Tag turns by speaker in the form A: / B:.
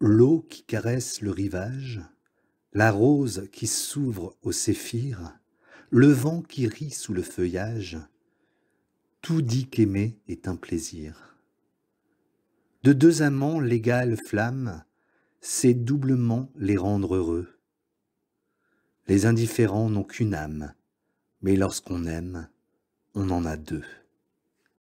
A: l'eau qui caresse le rivage, la rose qui s'ouvre au séphir, le vent qui rit sous le feuillage, tout dit qu'aimer est un plaisir. De deux amants l'égale flamme, c'est doublement les rendre heureux. Les indifférents n'ont qu'une âme, mais lorsqu'on aime, on en a deux.